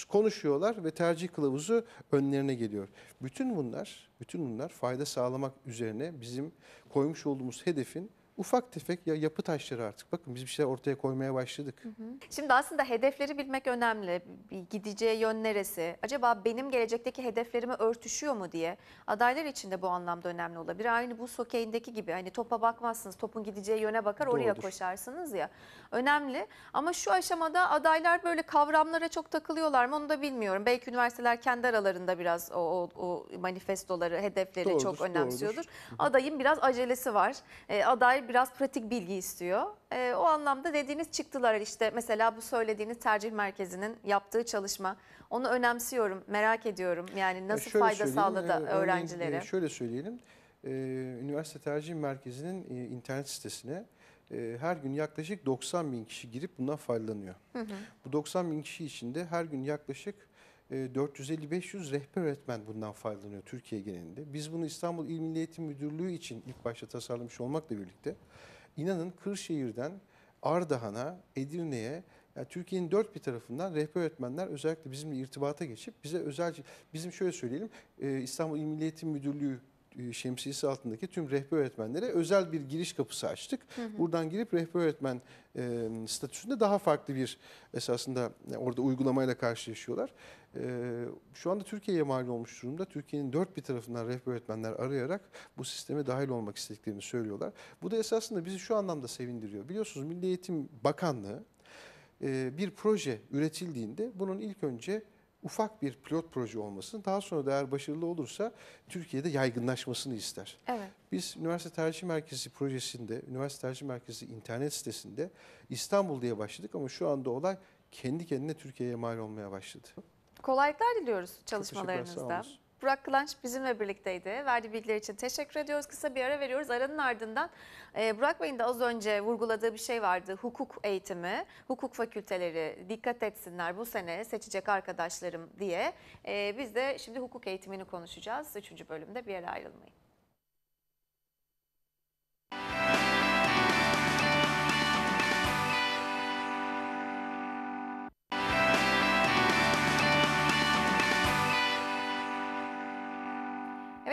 konuşuyorlar ve tercih kılavuzu önlerine geliyor. Bütün bunlar, bütün bunlar fayda sağlamak üzerine bizim koymuş olduğumuz hedefin ufak tefek ya yapı taşları artık. Bakın biz bir şeyler ortaya koymaya başladık. Şimdi aslında hedefleri bilmek önemli. Gideceği yön neresi? Acaba benim gelecekteki hedeflerime örtüşüyor mu diye. Adaylar için de bu anlamda önemli olabilir. Aynı bu sokeyindeki gibi hani topa bakmazsınız. Topun gideceği yöne bakar Doğrudur. oraya koşarsınız ya. Önemli ama şu aşamada adaylar böyle kavramlara çok takılıyorlar mı onu da bilmiyorum. Belki üniversiteler kendi aralarında biraz o, o, o manifestoları, hedefleri doğrudur, çok önemsiyordur. Doğrudur. Adayın biraz acelesi var. E, aday biraz pratik bilgi istiyor. E, o anlamda dediğiniz çıktılar işte mesela bu söylediğiniz tercih merkezinin yaptığı çalışma. Onu önemsiyorum, merak ediyorum. Yani nasıl e fayda sağladı e, e öğrencilere? Örneğin, şöyle söyleyelim. E, üniversite tercih merkezinin e, internet sitesine e, her gün yaklaşık 90 bin kişi girip bundan faydalanıyor. Hı hı. Bu 90 bin kişi içinde her gün yaklaşık 450-500 ee, rehber öğretmen bundan faydalanıyor Türkiye genelinde. Biz bunu İstanbul İl Milli Eğitim Müdürlüğü için ilk başta tasarlamış olmakla birlikte inanın Kırşehir'den Ardahan'a, Edirne'ye yani Türkiye'nin dört bir tarafından rehber öğretmenler özellikle bizimle irtibata geçip bize özel, şey, bizim şöyle söyleyelim e, İstanbul İl Milli Eğitim Müdürlüğü e, şemsiyesi altındaki tüm rehber öğretmenlere özel bir giriş kapısı açtık. Hı hı. Buradan girip rehber öğretmen e, statüsünde daha farklı bir esasında e, orada uygulamayla karşılaşıyorlar e, şu anda Türkiye'ye mal olmuş durumda. Türkiye'nin dört bir tarafından rehber öğretmenler arayarak bu sisteme dahil olmak istediklerini söylüyorlar. Bu da esasında bizi şu anlamda sevindiriyor. Biliyorsunuz Milli Eğitim Bakanlığı e, bir proje üretildiğinde bunun ilk önce ufak bir pilot proje olmasını daha sonra değer başarılı olursa Türkiye'de yaygınlaşmasını ister. Evet. Biz Üniversite Tercih Merkezi projesinde, Üniversite Tercih Merkezi internet sitesinde İstanbul diye başladık ama şu anda olay kendi kendine Türkiye'ye mal olmaya başladı. Kolaylıklar diliyoruz çalışmalarınızda. Burak Kılanç bizimle birlikteydi. Verdiği bilgiler için teşekkür ediyoruz. Kısa bir ara veriyoruz. Aranın ardından e, Burak Bey'in de az önce vurguladığı bir şey vardı. Hukuk eğitimi, hukuk fakülteleri dikkat etsinler bu sene seçecek arkadaşlarım diye. E, biz de şimdi hukuk eğitimini konuşacağız. Üçüncü bölümde bir yere ayrılmayın.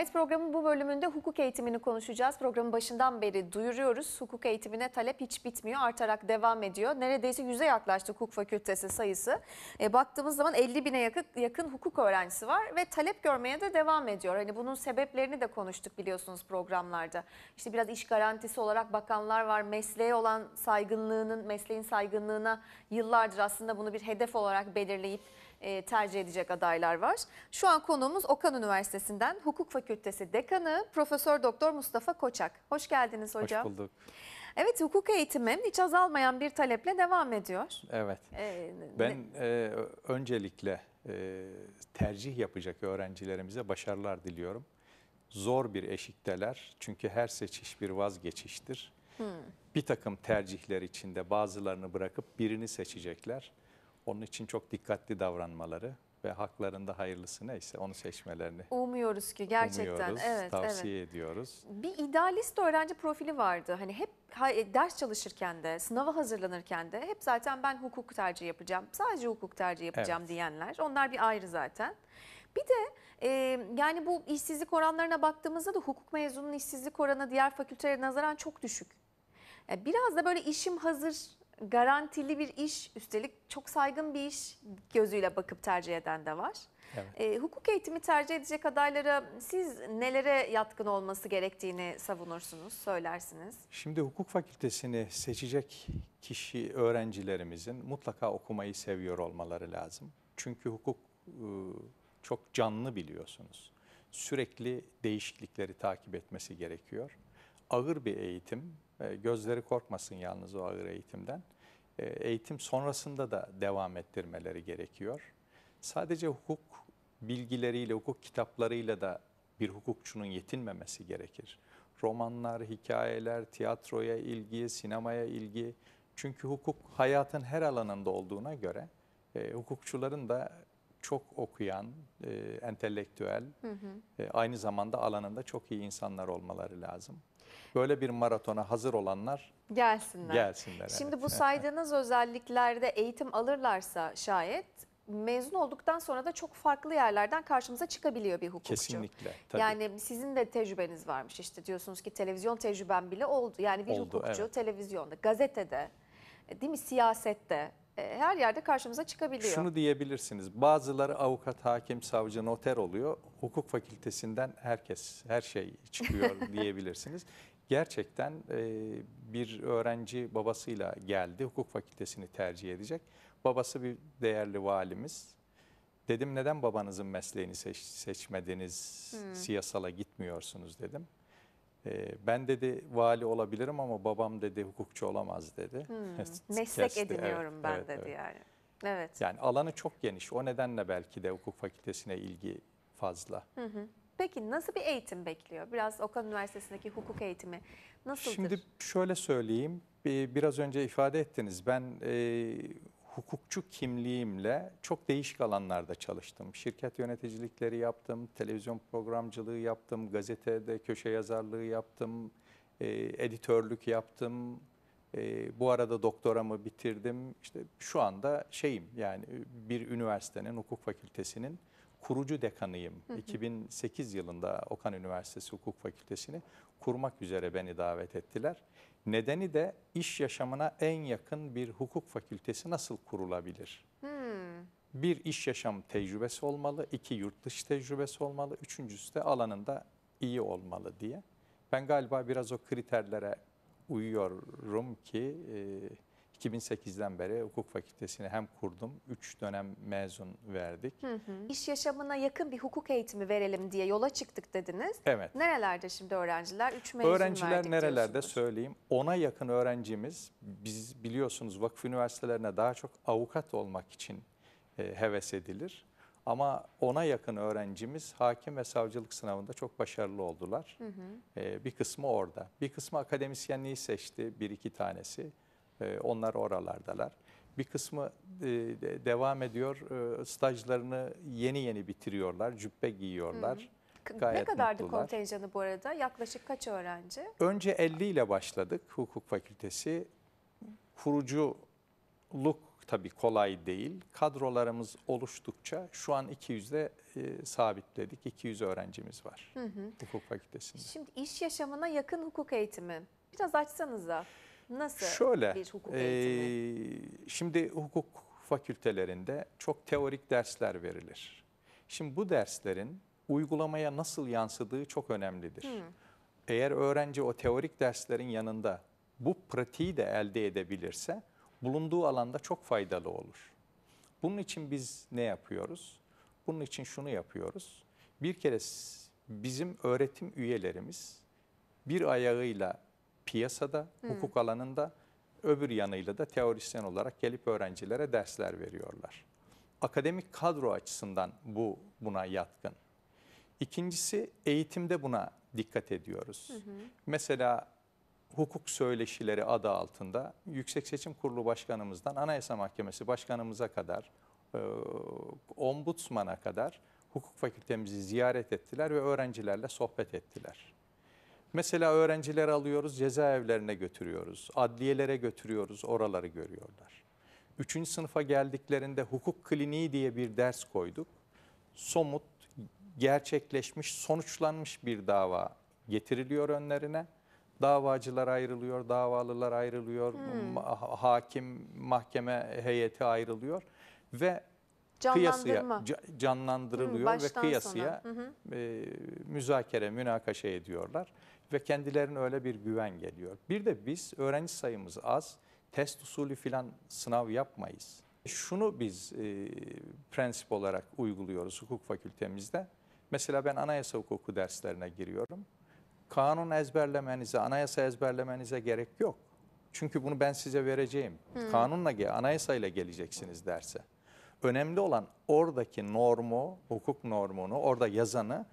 Evet programın bu bölümünde hukuk eğitimini konuşacağız. Programın başından beri duyuruyoruz. Hukuk eğitimine talep hiç bitmiyor, artarak devam ediyor. Neredeyse yüze yaklaştı hukuk fakültesi sayısı. E, baktığımız zaman 50 bine yakın, yakın hukuk öğrencisi var ve talep görmeye de devam ediyor. Hani bunun sebeplerini de konuştuk biliyorsunuz programlarda. İşte biraz iş garantisi olarak bakanlar var. Mesleğe olan saygınlığının, mesleğin saygınlığına yıllardır aslında bunu bir hedef olarak belirleyip e, tercih edecek adaylar var. Şu an konuğumuz Okan Üniversitesi'nden Hukuk Fakültesi Dekanı Profesör Doktor Mustafa Koçak. Hoş geldiniz hocam. Hoş bulduk. Evet hukuk eğitimi hiç azalmayan bir taleple devam ediyor. Evet. Ee, ben e, öncelikle e, tercih yapacak öğrencilerimize başarılar diliyorum. Zor bir eşikteler çünkü her seçiş bir vazgeçiştir. Hmm. Bir takım tercihler içinde bazılarını bırakıp birini seçecekler. Onun için çok dikkatli davranmaları ve haklarında hayırlısı neyse onu seçmelerini umuyoruz ki gerçekten umuyoruz, evet tavsiye evet. ediyoruz. Bir idealist öğrenci profili vardı. Hani hep e, ders çalışırken de, sınava hazırlanırken de hep zaten ben hukuk tercih yapacağım. Sadece hukuk tercih yapacağım evet. diyenler. Onlar bir ayrı zaten. Bir de e, yani bu işsizlik oranlarına baktığımızda da hukuk mezununun işsizlik oranı diğer fakültelere nazaran çok düşük. E, biraz da böyle işim hazır garantili bir iş, üstelik çok saygın bir iş gözüyle bakıp tercih eden de var. Evet. E, hukuk eğitimi tercih edecek adaylara siz nelere yatkın olması gerektiğini savunursunuz, söylersiniz? Şimdi hukuk fakültesini seçecek kişi öğrencilerimizin mutlaka okumayı seviyor olmaları lazım. Çünkü hukuk e, çok canlı biliyorsunuz. Sürekli değişiklikleri takip etmesi gerekiyor. Ağır bir eğitim e, gözleri korkmasın yalnız o ağır eğitimden. E, eğitim sonrasında da devam ettirmeleri gerekiyor. Sadece hukuk bilgileriyle, hukuk kitaplarıyla da bir hukukçunun yetinmemesi gerekir. Romanlar, hikayeler, tiyatroya ilgi, sinemaya ilgi. Çünkü hukuk hayatın her alanında olduğuna göre e, hukukçuların da çok okuyan, e, entelektüel, hı hı. E, aynı zamanda alanında çok iyi insanlar olmaları lazım böyle bir maratona hazır olanlar gelsinler. gelsinler Şimdi evet. bu saydığınız özelliklerde eğitim alırlarsa şayet mezun olduktan sonra da çok farklı yerlerden karşımıza çıkabiliyor bir hukukçu. Kesinlikle. Tabii. Yani sizin de tecrübeniz varmış işte diyorsunuz ki televizyon tecrüben bile oldu. Yani bir oldu, hukukçu evet. televizyonda, gazetede, e, değil mi siyasette e, her yerde karşımıza çıkabiliyor. Şunu diyebilirsiniz. Bazıları avukat, hakim, savcı, noter oluyor. Hukuk fakültesinden herkes, her şey çıkıyor diyebilirsiniz gerçekten e, bir öğrenci babasıyla geldi. Hukuk fakültesini tercih edecek. Babası bir değerli valimiz. Dedim neden babanızın mesleğini seç, seçmediniz, hmm. siyasala gitmiyorsunuz dedim. E, ben dedi vali olabilirim ama babam dedi hukukçu olamaz dedi. Hmm. Meslek Kesti. ediniyorum evet, ben evet, dedi evet. yani. Evet. Yani alanı çok geniş. O nedenle belki de hukuk fakültesine ilgi fazla. Hı hı. Peki nasıl bir eğitim bekliyor? Biraz Okan Üniversitesi'ndeki hukuk eğitimi nasıldır? Şimdi şöyle söyleyeyim. Biraz önce ifade ettiniz. Ben e, hukukçu kimliğimle çok değişik alanlarda çalıştım. Şirket yöneticilikleri yaptım, televizyon programcılığı yaptım, gazetede köşe yazarlığı yaptım, e, editörlük yaptım. E, bu arada doktoramı bitirdim. İşte şu anda şeyim yani bir üniversitenin, hukuk fakültesinin kurucu dekanıyım. 2008 yılında Okan Üniversitesi Hukuk Fakültesini kurmak üzere beni davet ettiler. Nedeni de iş yaşamına en yakın bir hukuk fakültesi nasıl kurulabilir? Bir iş yaşam tecrübesi olmalı, iki yurt dışı tecrübesi olmalı, üçüncüsü de alanında iyi olmalı diye. Ben galiba biraz o kriterlere uyuyorum ki... E, 2008'den beri hukuk fakültesini hem kurdum, 3 dönem mezun verdik. Hı hı. İş yaşamına yakın bir hukuk eğitimi verelim diye yola çıktık dediniz. Evet. Nerelerde şimdi öğrenciler? 3 mezun Öğrenciler verdik nerelerde diyorsunuz. söyleyeyim. Ona yakın öğrencimiz, biz biliyorsunuz vakıf üniversitelerine daha çok avukat olmak için e, heves edilir. Ama ona yakın öğrencimiz hakim ve savcılık sınavında çok başarılı oldular. Hı hı. E, bir kısmı orada. Bir kısmı akademisyenliği seçti, bir iki tanesi. Ee, onlar oralardalar. Bir kısmı e, devam ediyor. Ee, stajlarını yeni yeni bitiriyorlar. Cübbe giyiyorlar. Hı hı. Gayet ne kadardı mutlular. kontenjanı bu arada? Yaklaşık kaç öğrenci? Önce 50 ile başladık hukuk fakültesi. Kuruculuk tabii kolay değil. Kadrolarımız oluştukça şu an 200'de e, sabitledik. 200 öğrencimiz var hı hı. hukuk fakültesinde. Şimdi iş yaşamına yakın hukuk eğitimi. Biraz açsanıza. da. Nasıl Şöyle, bir hukuk eğitimi? E, şimdi hukuk fakültelerinde çok teorik dersler verilir. Şimdi bu derslerin uygulamaya nasıl yansıdığı çok önemlidir. Hmm. Eğer öğrenci o teorik derslerin yanında bu pratiği de elde edebilirse bulunduğu alanda çok faydalı olur. Bunun için biz ne yapıyoruz? Bunun için şunu yapıyoruz. Bir kere bizim öğretim üyelerimiz bir ayağıyla piyasada, hmm. hukuk alanında öbür yanıyla da teorisyen olarak gelip öğrencilere dersler veriyorlar. Akademik kadro açısından bu buna yatkın. İkincisi eğitimde buna dikkat ediyoruz. Hı hı. Mesela hukuk söyleşileri adı altında Yüksek Seçim Kurulu Başkanımızdan Anayasa Mahkemesi Başkanımıza kadar, e, Ombudsman'a kadar hukuk fakültemizi ziyaret ettiler ve öğrencilerle sohbet ettiler. Mesela öğrenciler alıyoruz, cezaevlerine götürüyoruz, adliyelere götürüyoruz, oraları görüyorlar. Üçüncü sınıfa geldiklerinde hukuk kliniği diye bir ders koyduk. Somut, gerçekleşmiş, sonuçlanmış bir dava getiriliyor önlerine. Davacılar ayrılıyor, davalılar ayrılıyor, hmm. hakim, mahkeme heyeti ayrılıyor ve kıyasıya canlandırılıyor hmm, Hı, ve kıyasıya E, müzakere, münakaşa ediyorlar ve kendilerine öyle bir güven geliyor. Bir de biz öğrenci sayımız az, test usulü filan sınav yapmayız. Şunu biz e, prensip olarak uyguluyoruz hukuk fakültemizde. Mesela ben anayasa hukuku derslerine giriyorum. Kanun ezberlemenize, anayasa ezberlemenize gerek yok. Çünkü bunu ben size vereceğim. Hmm. Kanunla, anayasayla geleceksiniz derse. Önemli olan oradaki normu, hukuk normunu, orada yazanı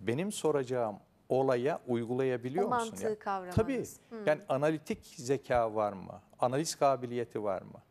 benim soracağım olaya uygulayabiliyor o musun? Mantığı yani? kavramanız. Tabii. Hmm. Yani analitik zeka var mı? Analiz kabiliyeti var mı?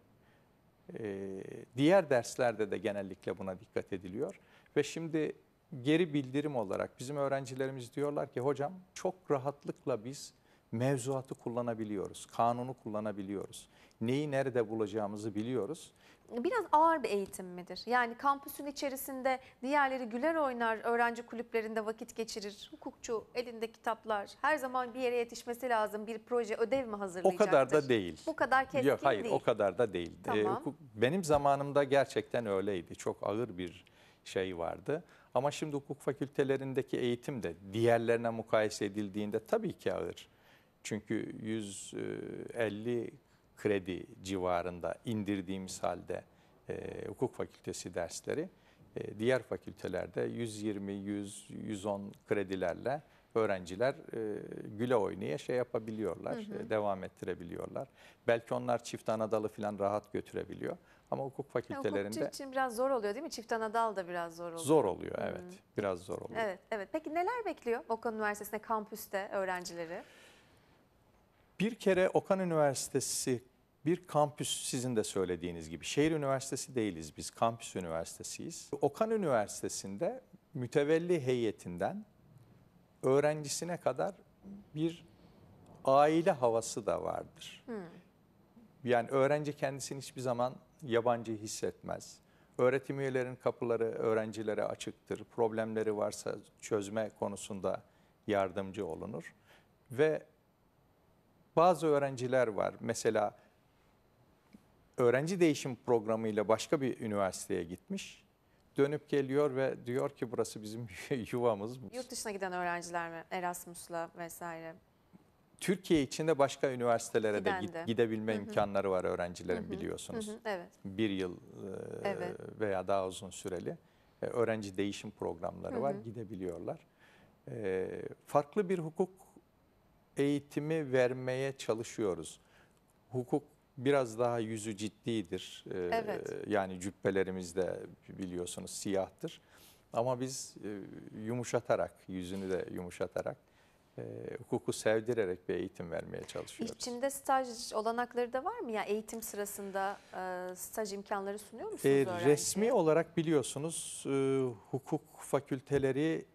Ee, diğer derslerde de genellikle buna dikkat ediliyor. Ve şimdi geri bildirim olarak bizim öğrencilerimiz diyorlar ki hocam çok rahatlıkla biz mevzuatı kullanabiliyoruz, kanunu kullanabiliyoruz. Neyi nerede bulacağımızı biliyoruz biraz ağır bir eğitim midir? Yani kampüsün içerisinde diğerleri güler oynar, öğrenci kulüplerinde vakit geçirir, hukukçu elinde kitaplar, her zaman bir yere yetişmesi lazım bir proje ödev mi hazırlayacaktır? O kadar da değil. Bu kadar keskin Yok, hayır, değil. o kadar da değil. Ee, tamam. Ee, benim zamanımda gerçekten öyleydi. Çok ağır bir şey vardı. Ama şimdi hukuk fakültelerindeki eğitim de diğerlerine mukayese edildiğinde tabii ki ağır. Çünkü 150 kredi civarında indirdiğimiz halde e, hukuk fakültesi dersleri e, diğer fakültelerde 120, 100, 110 kredilerle öğrenciler e, güle oynaya şey yapabiliyorlar, hı hı. E, devam ettirebiliyorlar. Belki onlar çift anadalı falan rahat götürebiliyor. Ama hukuk fakültelerinde... hukukçu için biraz zor oluyor değil mi? Çift anadal da biraz zor oluyor. Zor oluyor evet. Hmm. Biraz zor oluyor. Evet, evet. Peki neler bekliyor Okan Üniversitesi'nde kampüste öğrencileri? Bir kere Okan Üniversitesi bir kampüs sizin de söylediğiniz gibi. Şehir üniversitesi değiliz biz, kampüs üniversitesiyiz. Okan Üniversitesi'nde mütevelli heyetinden öğrencisine kadar bir aile havası da vardır. Hmm. Yani öğrenci kendisini hiçbir zaman yabancı hissetmez. Öğretim üyelerinin kapıları öğrencilere açıktır. Problemleri varsa çözme konusunda yardımcı olunur. Ve bazı öğrenciler var. Mesela öğrenci değişim programıyla başka bir üniversiteye gitmiş. Dönüp geliyor ve diyor ki burası bizim yuvamız. Yurt dışına giden öğrenciler mi? Erasmus'la vesaire. Türkiye içinde başka üniversitelere de, de gidebilme Hı -hı. imkanları var öğrencilerin Hı -hı. biliyorsunuz. Hı -hı. Evet. Bir yıl e, evet. veya daha uzun süreli e, öğrenci değişim programları Hı -hı. var gidebiliyorlar. E, farklı bir hukuk eğitimi vermeye çalışıyoruz. Hukuk biraz daha yüzü ciddidir. Ee, evet. Yani cübbelerimiz de biliyorsunuz siyahtır. Ama biz e, yumuşatarak, yüzünü de yumuşatarak, e, hukuku sevdirerek bir eğitim vermeye çalışıyoruz. İçinde staj olanakları da var mı? Yani eğitim sırasında e, staj imkanları sunuyor musunuz? E, resmi olarak biliyorsunuz e, hukuk fakülteleri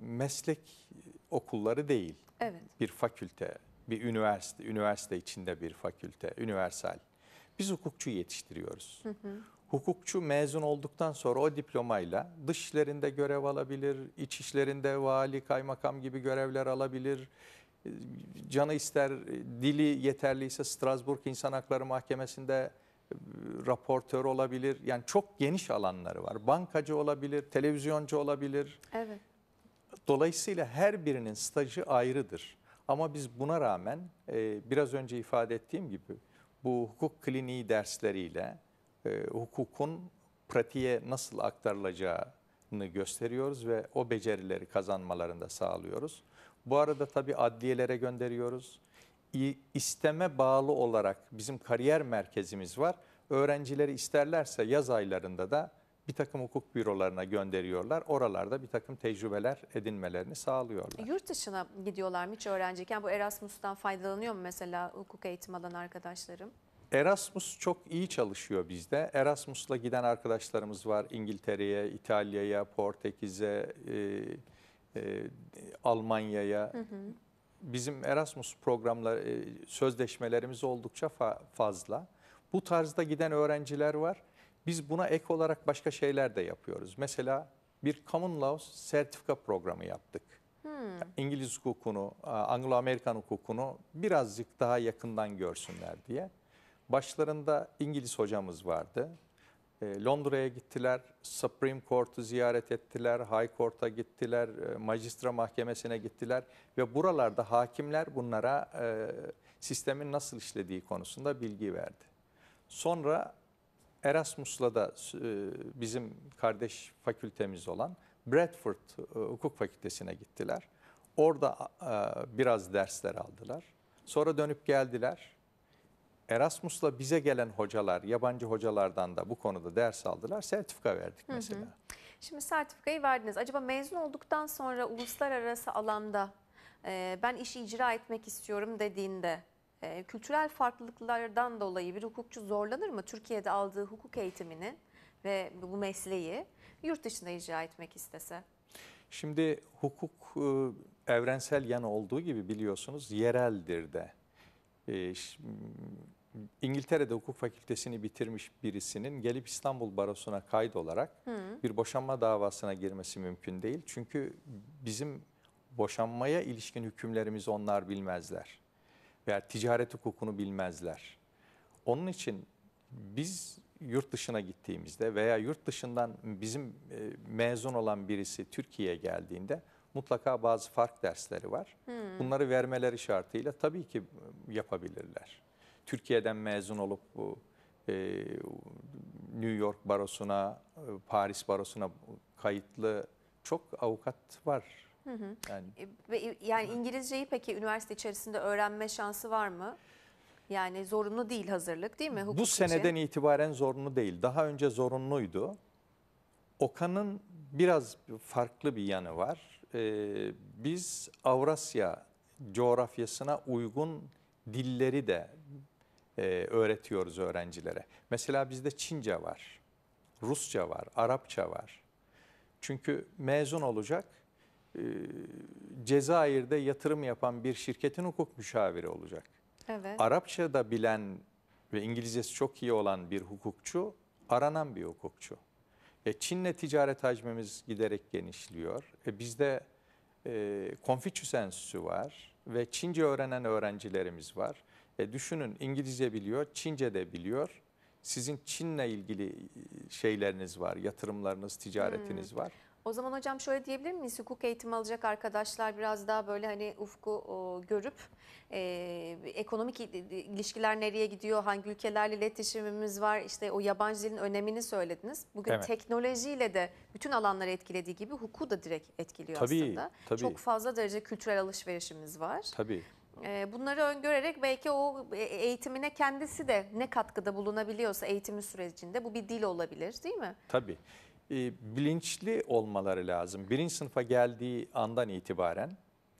meslek okulları değil. Evet. Bir fakülte, bir üniversite, üniversite içinde bir fakülte, üniversal. Biz hukukçu yetiştiriyoruz. Hı hı. Hukukçu mezun olduktan sonra o diplomayla dışişlerinde görev alabilir, iç işlerinde vali, kaymakam gibi görevler alabilir. Canı ister, dili yeterliyse Strasbourg İnsan Hakları Mahkemesi'nde e, raportör olabilir. Yani çok geniş alanları var. Bankacı olabilir, televizyoncu olabilir. Evet. Dolayısıyla her birinin stajı ayrıdır. Ama biz buna rağmen e, biraz önce ifade ettiğim gibi bu hukuk kliniği dersleriyle e, hukukun pratiğe nasıl aktarılacağını gösteriyoruz ve o becerileri kazanmalarında sağlıyoruz. Bu arada tabii adliyelere gönderiyoruz. İsteme bağlı olarak bizim kariyer merkezimiz var. Öğrencileri isterlerse yaz aylarında da bir takım hukuk bürolarına gönderiyorlar. Oralarda bir takım tecrübeler edinmelerini sağlıyorlar. Yurt dışına gidiyorlar mı hiç öğrenciyken? Bu Erasmus'tan faydalanıyor mu mesela hukuk eğitim alan arkadaşlarım? Erasmus çok iyi çalışıyor bizde. Erasmus'la giden arkadaşlarımız var. İngiltere'ye, İtalya'ya, Portekiz'e, e, e, Almanya'ya. Bizim Erasmus programları, e, sözleşmelerimiz oldukça fa fazla. Bu tarzda giden öğrenciler var. Biz buna ek olarak başka şeyler de yapıyoruz. Mesela bir Common Law sertifika programı yaptık. Hmm. İngiliz hukukunu, Anglo-Amerikan hukukunu birazcık daha yakından görsünler diye. Başlarında İngiliz hocamız vardı. E, Londra'ya gittiler, Supreme Court'u ziyaret ettiler, High Court'a gittiler, e, Majistra Mahkemesi'ne gittiler ve buralarda hakimler bunlara e, sistemin nasıl işlediği konusunda bilgi verdi. Sonra Erasmus'la da e, bizim kardeş fakültemiz olan Bradford e, Hukuk Fakültesi'ne gittiler. Orada e, biraz dersler aldılar. Sonra dönüp geldiler. Erasmus'la bize gelen hocalar, yabancı hocalardan da bu konuda ders aldılar. Sertifika verdik mesela. Hı hı. Şimdi sertifikayı verdiniz. Acaba mezun olduktan sonra uluslararası alanda ben iş icra etmek istiyorum dediğinde e, kültürel farklılıklardan dolayı bir hukukçu zorlanır mı Türkiye'de aldığı hukuk eğitimini ve bu mesleği yurt dışında icra etmek istese? Şimdi hukuk e, evrensel yanı olduğu gibi biliyorsunuz yereldir de. E, İngiltere'de hukuk fakültesini bitirmiş birisinin gelip İstanbul Barosu'na kaydolarak Hı. bir boşanma davasına girmesi mümkün değil. Çünkü bizim boşanmaya ilişkin hükümlerimizi onlar bilmezler veya ticaret hukukunu bilmezler. Onun için biz yurt dışına gittiğimizde veya yurt dışından bizim e, mezun olan birisi Türkiye'ye geldiğinde mutlaka bazı fark dersleri var. Hmm. Bunları vermeleri şartıyla tabii ki e, yapabilirler. Türkiye'den mezun olup bu e, New York barosuna, Paris barosuna kayıtlı çok avukat var Hı hı. Yani, e, yani İngilizceyi peki üniversite içerisinde öğrenme şansı var mı? Yani zorunlu değil hazırlık değil mi? Hukuk bu seneden için? itibaren zorunlu değil. Daha önce zorunluydu. Okan'ın biraz farklı bir yanı var. Ee, biz Avrasya coğrafyasına uygun dilleri de e, öğretiyoruz öğrencilere. Mesela bizde Çince var, Rusça var, Arapça var. Çünkü mezun olacak e, Cezayir'de yatırım yapan bir şirketin hukuk müşaviri olacak. Evet. Arapça da bilen ve İngilizcesi çok iyi olan bir hukukçu aranan bir hukukçu. E, Çin'le ticaret hacmimiz giderek genişliyor. E, bizde e, Konfüçyüs Enstitüsü var ve Çince öğrenen öğrencilerimiz var. E, düşünün İngilizce biliyor, Çince de biliyor. Sizin Çin'le ilgili şeyleriniz var, yatırımlarınız, ticaretiniz hmm. var. O zaman hocam şöyle diyebilir miyiz? Hukuk eğitimi alacak arkadaşlar biraz daha böyle hani ufku görüp e, ekonomik ilişkiler nereye gidiyor, hangi ülkelerle iletişimimiz var, işte o yabancı dilin önemini söylediniz. Bugün evet. teknolojiyle de bütün alanları etkilediği gibi hukuku da direkt etkiliyor tabii, aslında. Tabii. Çok fazla derece kültürel alışverişimiz var. Tabii. E, bunları öngörerek belki o e, eğitimine kendisi de ne katkıda bulunabiliyorsa eğitimi sürecinde bu bir dil olabilir değil mi? Tabii e, bilinçli olmaları lazım. Birinci sınıfa geldiği andan itibaren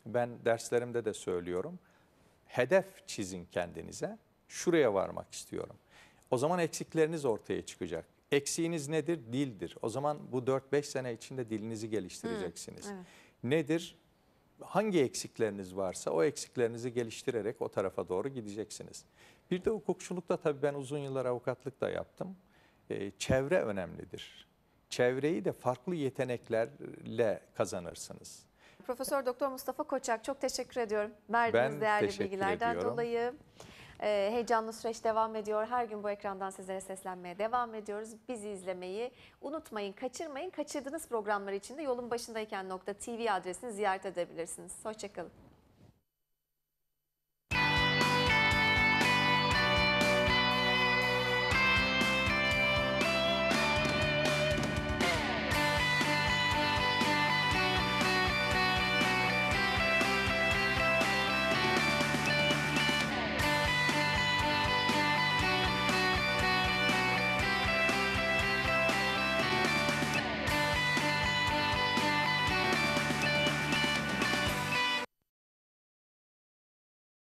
ben derslerimde de söylüyorum. Hedef çizin kendinize. Şuraya varmak istiyorum. O zaman eksikleriniz ortaya çıkacak. Eksiğiniz nedir? Dildir. O zaman bu 4-5 sene içinde dilinizi geliştireceksiniz. Hı, evet. Nedir? Hangi eksikleriniz varsa o eksiklerinizi geliştirerek o tarafa doğru gideceksiniz. Bir de hukukçulukta tabii ben uzun yıllar avukatlık da yaptım. Ee, çevre önemlidir çevreyi de farklı yeteneklerle kazanırsınız. Profesör Doktor Mustafa Koçak çok teşekkür ediyorum. Verdiğiniz ben değerli bilgilerden ediyorum. dolayı. Ee, heyecanlı süreç devam ediyor. Her gün bu ekrandan sizlere seslenmeye devam ediyoruz. Bizi izlemeyi unutmayın, kaçırmayın. Kaçırdığınız programlar için de yolun başındayken nokta TV adresini ziyaret edebilirsiniz. Hoşçakalın.